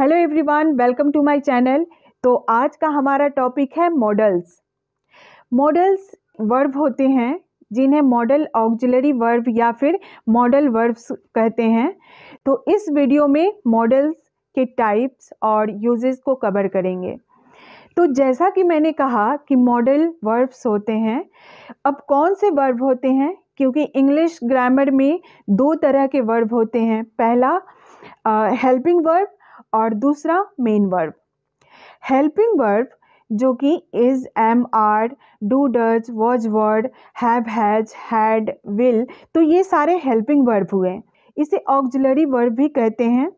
hello everyone welcome to my channel तो आज का हमारा टॉपिक है मॉडल्स मॉडल्स वर्ब होते हैं जिन्हें मॉडल ऑक्जिलरी वर्ब या फिर मॉडल वर्ब्स कहते हैं तो इस वीडियो में मॉडल्स के टाइप्स और यूजेस को कवर करेंगे तो जैसा कि मैंने कहा कि मॉडल वर्ब्स होते हैं अब कौन से वर्ब होते हैं क्योंकि इंग्लिश ग्रामर में दो तरह के वर्ब होते हैं पहला हेल्पिंग वर्ब और दूसरा मेन वर्ब हेल्पिंग वर्ब जो कि is am are do does was were have has had will तो ये सारे हेल्पिंग वर्ब हुए इसे ऑक्जिलरी वर्ब भी कहते हैं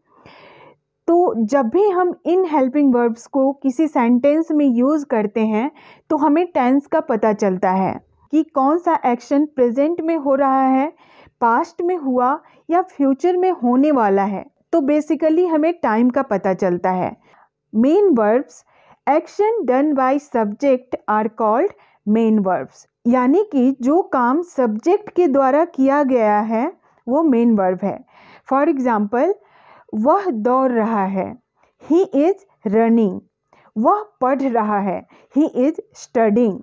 तो जब भी हम इन हेल्पिंग वर्ब्स को किसी सेंटेंस में यूज़ करते हैं तो हमें टेंस का पता चलता है कि कौन सा एक्शन प्रेजेंट में हो रहा है पास्ट में हुआ या फ्यूचर में होने वाला है तो बेसिकली हमें टाइम का पता चलता है main verbs action done by subject are called main verbs यानी कि जो काम सब्जेक्ट के द्वारा किया गया है वो मेन वर्ब है फॉर एग्ज़ाम्पल वह दौड़ रहा है ही इज़ रनिंग वह पढ़ रहा है ही इज़ स्टडिंग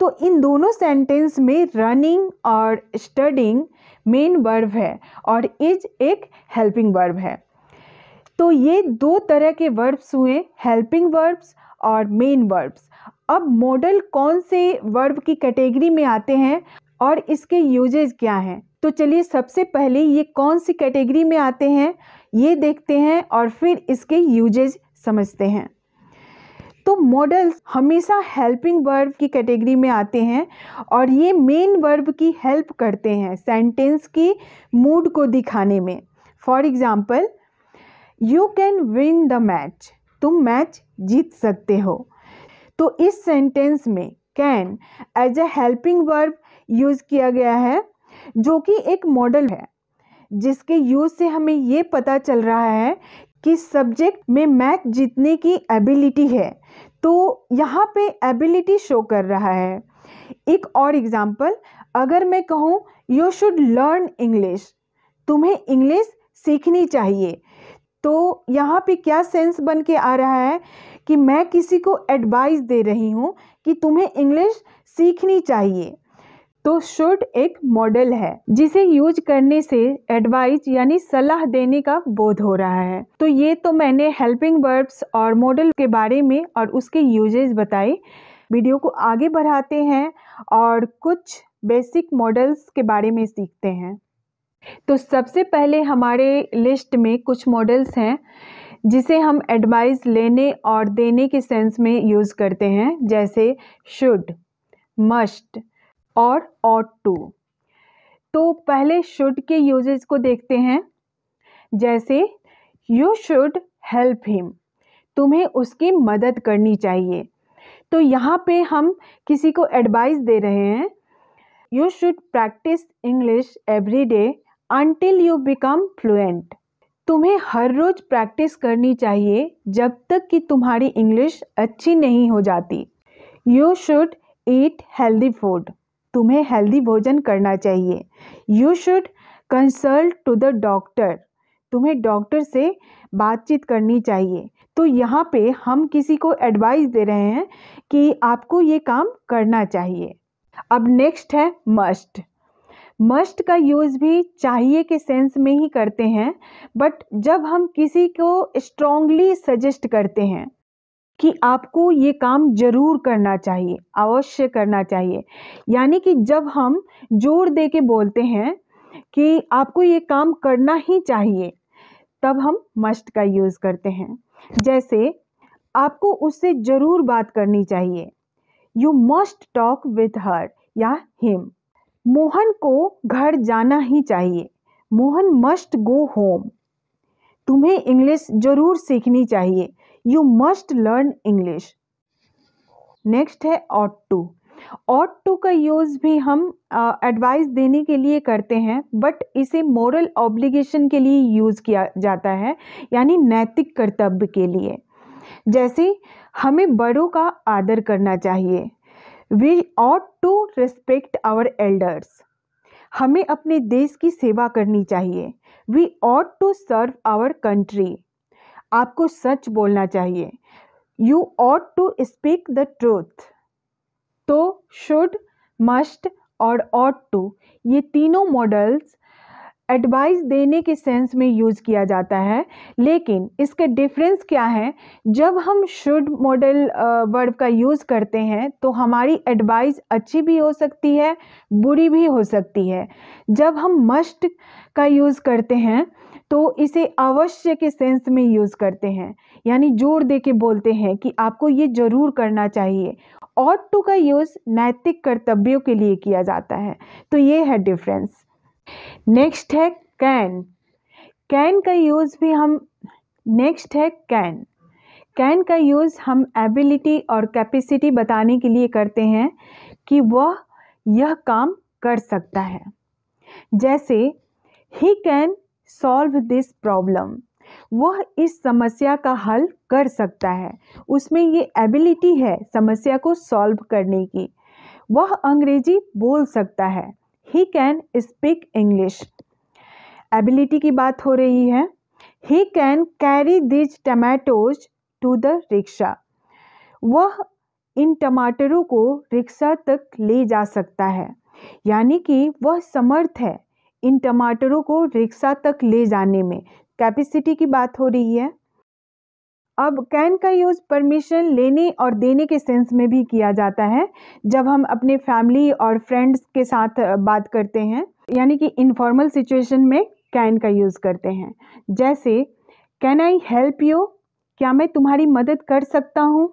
तो इन दोनों सेंटेंस में रनिंग और स्टडिंग मेन वर्ब है और इज एक हेल्पिंग वर्ब है तो ये दो तरह के वर्ब्स हुए हेल्पिंग वर्ब्स और मेन वर्ब्स अब मॉडल कौन से वर्ब की कैटेगरी में आते हैं और इसके यूजेज क्या हैं तो चलिए सबसे पहले ये कौन सी कैटेगरी में आते हैं ये देखते हैं और फिर इसके यूजेज समझते हैं तो मॉडल्स हमेशा हेल्पिंग वर्ब की कैटेगरी में आते हैं और ये मेन वर्ब की हेल्प करते हैं सेंटेंस की मूड को दिखाने में for example you can win the match तुम मैच जीत सकते हो तो इस सेंटेंस में can as a helping verb use किया गया है जो कि एक मॉडल है जिसके यूज़ से हमें ये पता चल रहा है कि सब्जेक्ट में मैच जीतने की एबिलिटी है तो यहाँ पे एबिलिटी शो कर रहा है एक और एग्ज़ाम्पल अगर मैं कहूँ यू शुड लर्न इंग्लिश तुम्हें इंग्लिश सीखनी चाहिए तो यहाँ पे क्या सेंस बन के आ रहा है कि मैं किसी को एडवाइस दे रही हूँ कि तुम्हें इंग्लिश सीखनी चाहिए तो शुड एक मॉडल है जिसे यूज करने से एडवाइस यानी सलाह देने का बोध हो रहा है तो ये तो मैंने हेल्पिंग वर्ब्स और मॉडल के बारे में और उसके यूजेस बताए वीडियो को आगे बढ़ाते हैं और कुछ बेसिक मॉडल्स के बारे में सीखते हैं तो सबसे पहले हमारे लिस्ट में कुछ मॉडल्स हैं जिसे हम एडवाइस लेने और देने के सेंस में यूज़ करते हैं जैसे शुड मस्ट और ऑट टू तो पहले शुड के यूजेज को देखते हैं जैसे यू शुड हेल्प हिम तुम्हें उसकी मदद करनी चाहिए तो यहाँ पे हम किसी को एडवाइस दे रहे हैं you should practise English every day until you become fluent तुम्हें हर रोज़ प्रैक्टिस करनी चाहिए जब तक कि तुम्हारी इंग्लिश अच्छी नहीं हो जाती you should eat healthy food तुम्हें हेल्दी भोजन करना चाहिए you should consult to the doctor तुम्हें डॉक्टर से बातचीत करनी चाहिए तो यहाँ पे हम किसी को एडवाइस दे रहे हैं कि आपको ये काम करना चाहिए अब नेक्स्ट है मस्ट मस्ट का यूज़ भी चाहिए के सेंस में ही करते हैं बट जब हम किसी को स्ट्रांगली सजेस्ट करते हैं कि आपको ये काम जरूर करना चाहिए अवश्य करना चाहिए यानी कि जब हम जोर दे के बोलते हैं कि आपको ये काम करना ही चाहिए तब हम मस्ट का यूज़ करते हैं जैसे आपको उससे ज़रूर बात करनी चाहिए you must talk with her या हिम मोहन को घर जाना ही चाहिए मोहन मस्ट गो होम तुम्हें इंग्लिश ज़रूर सीखनी चाहिए you must learn English next है ऑट टू ऑट टू का यूज़ भी हम एडवाइस uh, देने के लिए करते हैं बट इसे मॉरल ऑब्लिगेशन के लिए यूज़ किया जाता है यानी नैतिक कर्तव्य के लिए जैसे हमें बड़ों का आदर करना चाहिए we ought to respect our elders हमें अपने देश की सेवा करनी चाहिए we ought to serve our country आपको सच बोलना चाहिए you ought to speak the truth तो शुड मस्ट और ऑट टू ये तीनों मॉडल्स एडवाइस देने के सेंस में यूज़ किया जाता है लेकिन इसके डिफरेंस क्या है जब हम शुड मॉडल वर्ब का यूज़ करते हैं तो हमारी एडवाइस अच्छी भी हो सकती है बुरी भी हो सकती है जब हम मस्ट का यूज़ करते हैं तो इसे अवश्य के सेंस में यूज़ करते हैं यानी जोर दे के बोलते हैं कि आपको ये ज़रूर करना चाहिए ऑट टू का यूज़ नैतिक कर्तव्यों के लिए किया जाता है तो ये है डिफरेंस नेक्स्ट है कैन कैन का यूज़ भी हम नेक्स्ट है कैन कैन का यूज़ हम एबिलिटी और कैपेसिटी बताने के लिए करते हैं कि वह यह काम कर सकता है जैसे he can solve this problem वह इस समस्या का हल कर सकता है उसमें ये एबिलिटी है समस्या को सॉल्व करने की वह अंग्रेजी बोल सकता है he can speak English ability की बात हो रही है he can carry these tomatoes to the rickshaw वह इन टमाटरों को रिक्शा तक ले जा सकता है यानी कि वह समर्थ है इन टमाटरों को रिक्शा तक ले जाने में कैपेसिटी की बात हो रही है अब कैन का यूज़ परमिशन लेने और देने के सेंस में भी किया जाता है जब हम अपने फैमिली और फ्रेंड्स के साथ बात करते हैं यानी कि इनफॉर्मल सिचुएशन में कैन का यूज़ करते हैं जैसे कैन आई हेल्प यू क्या मैं तुम्हारी मदद कर सकता हूँ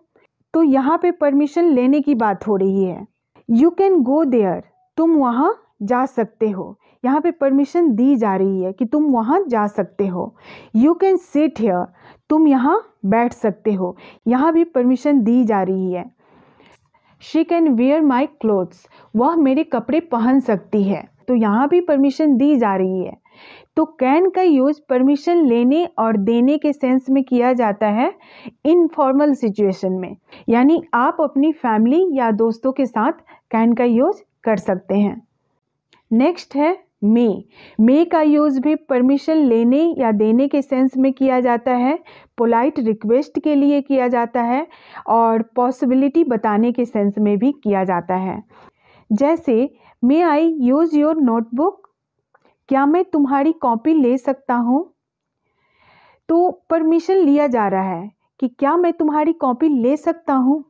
तो यहाँ पे परमिशन लेने की बात हो रही है यू कैन गो देयर तुम वहाँ जा सकते हो यहाँ पे परमिशन दी जा रही है कि तुम वहाँ जा सकते हो यू कैन सिट हेयर तुम यहाँ बैठ सकते हो यहाँ भी परमिशन दी जा रही है she can wear my clothes वह मेरे कपड़े पहन सकती है तो यहाँ भी परमिशन दी जा रही है तो कैन का यूज़ परमिशन लेने और देने के सेंस में किया जाता है इनफॉर्मल सिचुएशन में यानी आप अपनी फैमिली या दोस्तों के साथ कैन का यूज़ कर सकते हैं नेक्स्ट है मे मे का यूज़ भी परमिशन लेने या देने के सेंस में किया जाता है पोलाइट रिक्वेस्ट के लिए किया जाता है और पॉसिबिलिटी बताने के सेंस में भी किया जाता है जैसे may I use your notebook क्या मैं तुम्हारी कॉपी ले सकता हूँ तो परमिशन लिया जा रहा है कि क्या मैं तुम्हारी कॉपी ले सकता हूँ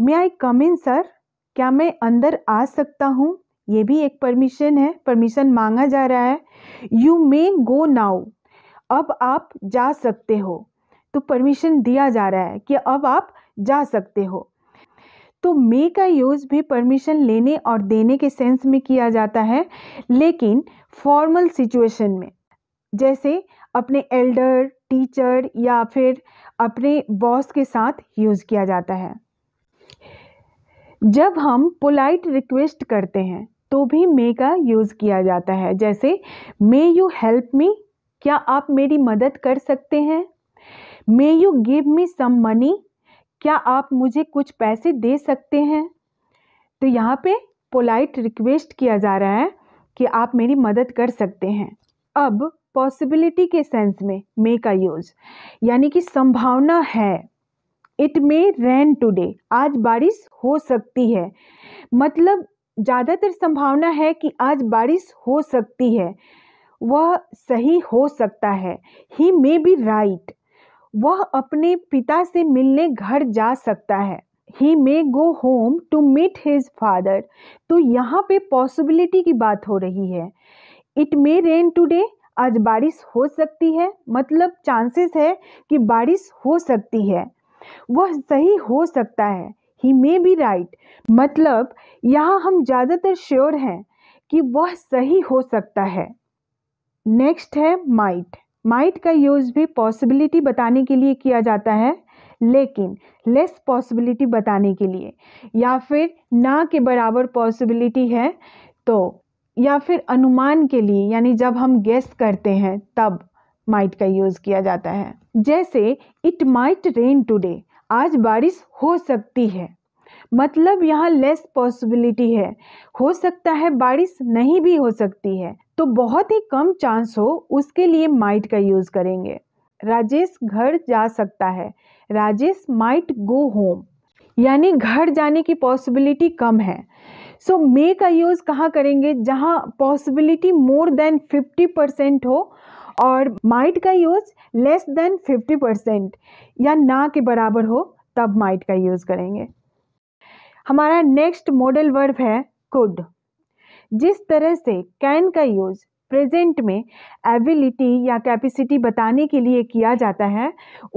मे आई कम इन सर क्या मैं अंदर आ सकता हूँ ये भी एक परमिशन है परमिशन मांगा जा रहा है यू मे गो नाउ अब आप जा सकते हो तो परमिशन दिया जा रहा है कि अब आप जा सकते हो तो मे का यूज़ भी परमिशन लेने और देने के सेंस में किया जाता है लेकिन फॉर्मल सिचुएशन में जैसे अपने एल्डर टीचर या फिर अपने बॉस के साथ यूज़ किया जाता है जब हम पोलाइट रिक्वेस्ट करते हैं तो भी मे का यूज़ किया जाता है जैसे मे यू हेल्प मी क्या आप मेरी मदद कर सकते हैं may you give me some money क्या आप मुझे कुछ पैसे दे सकते हैं तो यहाँ पे पोलाइट रिक्वेस्ट किया जा रहा है कि आप मेरी मदद कर सकते हैं अब पॉसिबिलिटी के सेंस में मे का यूज़ यानी कि संभावना है इट मे रेन टुडे आज बारिश हो सकती है मतलब ज़्यादातर संभावना है कि आज बारिश हो सकती है वह सही हो सकता है ही मे बी राइट वह अपने पिता से मिलने घर जा सकता है he may go home to meet his father तो यहाँ पे पॉसिबिलिटी की बात हो रही है इट मे रेन टूडे आज बारिश हो सकती है मतलब चांसेस है कि बारिश हो सकती है वह सही हो सकता है ही मे बी राइट मतलब यहाँ हम ज़्यादातर श्योर हैं कि वह सही हो सकता है नेक्स्ट है माइट माइट का यूज़ भी पॉसिबिलिटी बताने के लिए किया जाता है लेकिन लेस पॉसिबिलिटी बताने के लिए या फिर ना के बराबर पॉसिबिलिटी है तो या फिर अनुमान के लिए यानी जब हम गेस करते हैं तब माइट का यूज़ किया जाता है जैसे इट माइट रेन टुडे आज बारिश हो सकती है मतलब यहाँ लेस पॉसिबिलिटी है हो सकता है बारिश नहीं भी हो सकती है तो बहुत ही कम चांस हो उसके लिए माइट का यूज़ करेंगे राजेश घर जा सकता है राजेश माइट गो होम यानी घर जाने की पॉसिबिलिटी कम है सो so, मे का यूज़ कहाँ करेंगे जहाँ possibility more than fifty percent हो और माइट का use less than fifty percent या ना के बराबर हो तब माइट का यूज़ करेंगे हमारा नेक्स्ट मॉडल वर्ब है कुड जिस तरह से कैन का यूज़ प्रेजेंट में एबिलिटी या कैपेसिटी बताने के लिए किया जाता है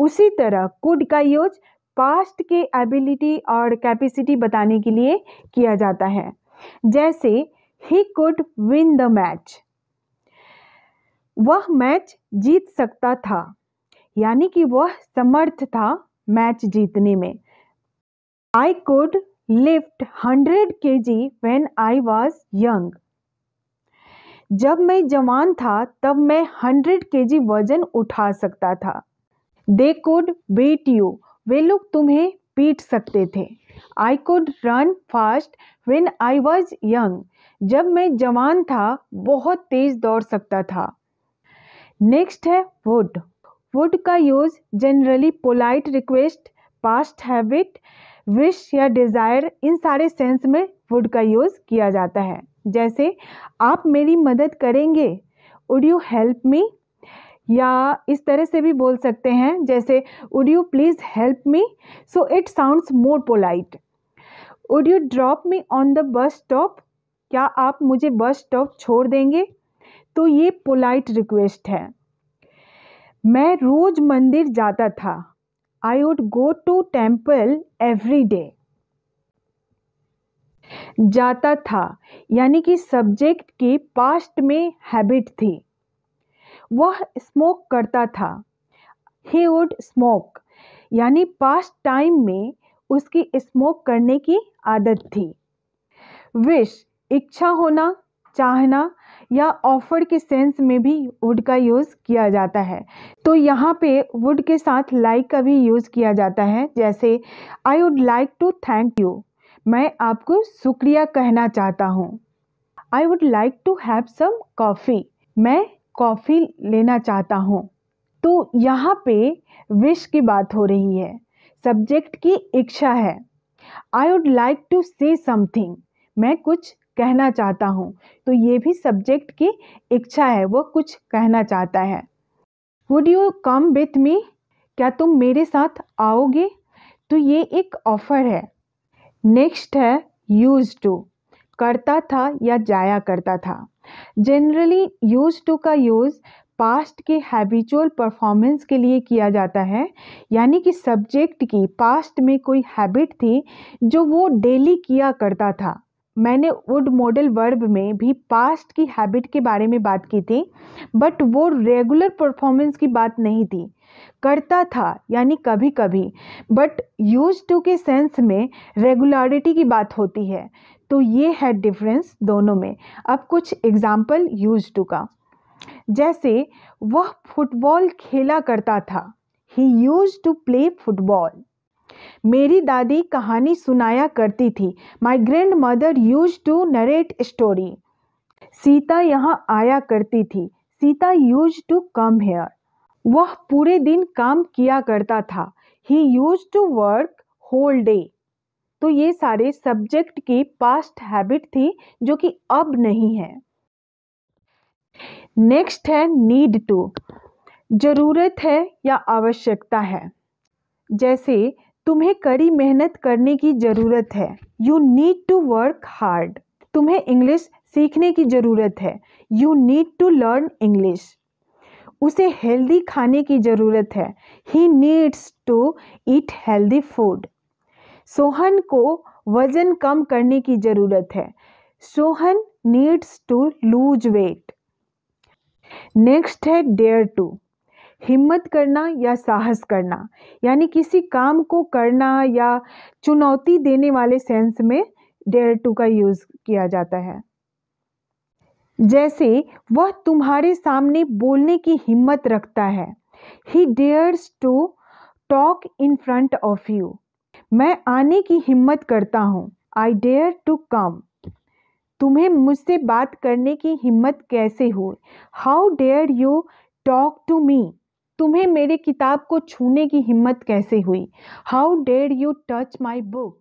उसी तरह कुड का यूज पास्ट के एबिलिटी और कैपेसिटी बताने के लिए किया जाता है जैसे he could win the match वह मैच जीत सकता था यानी कि वह समर्थ था मैच जीतने में I could lift hundred K G when I was young जब मैं जवान था तब मैं हंड्रेड के जी वजन उठा सकता था दे कुड बीट यू वे लोग तुम्हें पीट सकते थे I could run fast when I was young जब मैं जवान था बहुत तेज दौड़ सकता था नेक्स्ट है वुड वुड का use generally polite request past habit wish या डिज़ायर इन सारे सेंस में वुड का यूज़ किया जाता है जैसे आप मेरी मदद करेंगे वुड यू हेल्प मी या इस तरह से भी बोल सकते हैं जैसे would you please help me so it sounds more polite would you drop me on the bus stop क्या आप मुझे बस स्टॉप छोड़ देंगे तो ये पोलाइट रिक्वेस्ट है मैं रोज़ मंदिर जाता था I would go to temple every day जाता था यानी कि सब्जेक्ट की पास्ट में हैबिट थी वह स्मोक करता था ही वुड स्मोक यानी पास्ट टाइम में उसकी स्मोक करने की आदत थी विश इच्छा होना चाहना या ऑफर के सेंस में भी वुड का यूज़ किया जाता है तो यहाँ पे वुड के साथ लाइक like का भी यूज़ किया जाता है जैसे I would like to thank you मैं आपको शुक्रिया कहना चाहता हूँ I would like to have some coffee मैं कॉफ़ी लेना चाहता हूँ तो यहाँ पे विश की बात हो रही है सब्जेक्ट की इच्छा है I would like to say something मैं कुछ कहना चाहता हूँ तो ये भी सब्जेक्ट की इच्छा है वो कुछ कहना चाहता है would you come with me क्या तुम मेरे साथ आओगे तो ये एक ऑफ़र है नेक्स्ट है यूज टू करता था या जाया करता था जनरली यूज टू का यूज़ पास्ट के हैबिचुअल परफॉर्मेंस के लिए किया जाता है यानी कि सब्जेक्ट की पास्ट में कोई हैबिट थी जो वो डेली किया करता था मैंने वुड मॉडल वर्ब में भी पास्ट की हैबिट के बारे में बात की थी बट वो रेगुलर परफॉर्मेंस की बात नहीं थी करता था यानी कभी कभी बट यूज टू के सेंस में रेगुलरिटी की बात होती है तो ये है डिफरेंस दोनों में अब कुछ एग्जाम्पल यूज टू का जैसे वह फुटबॉल खेला करता था he use to play football मेरी दादी कहानी सुनाया करती थी my grandmother use to narrate story Sita यहाँ आया करती थी Sita use to come here वह पूरे दिन काम किया करता था he use to work whole day तो ये सारे सब्जेक्ट की पास्ट हैबिट थी जो कि अब नहीं है नेक्स्ट है नीड टू जरूरत है या आवश्यकता है जैसे तुम्हें कड़ी मेहनत करने की ज़रूरत है you need to work hard तुम्हें इंग्लिश सीखने की ज़रूरत है you need to learn English उसे हेल्दी खाने की ज़रूरत है he needs to eat healthy food Sohan को वज़न कम करने की ज़रूरत है Sohan needs to lose weight next है डेयर टू हिम्मत करना या साहस करना यानी किसी काम को करना या चुनौती देने वाले सेंस में डेयर टू का यूज़ किया जाता है जैसे वह तुम्हारे सामने बोलने की हिम्मत रखता है he dares to talk in front of you मैं आने की हिम्मत करता हूँ आई डेयर टू कम तुम्हें मुझसे बात करने की हिम्मत कैसे हो how dare you talk to me तुम्हें मेरी किताब को छूने की हिम्मत कैसे हुई how dare you touch my book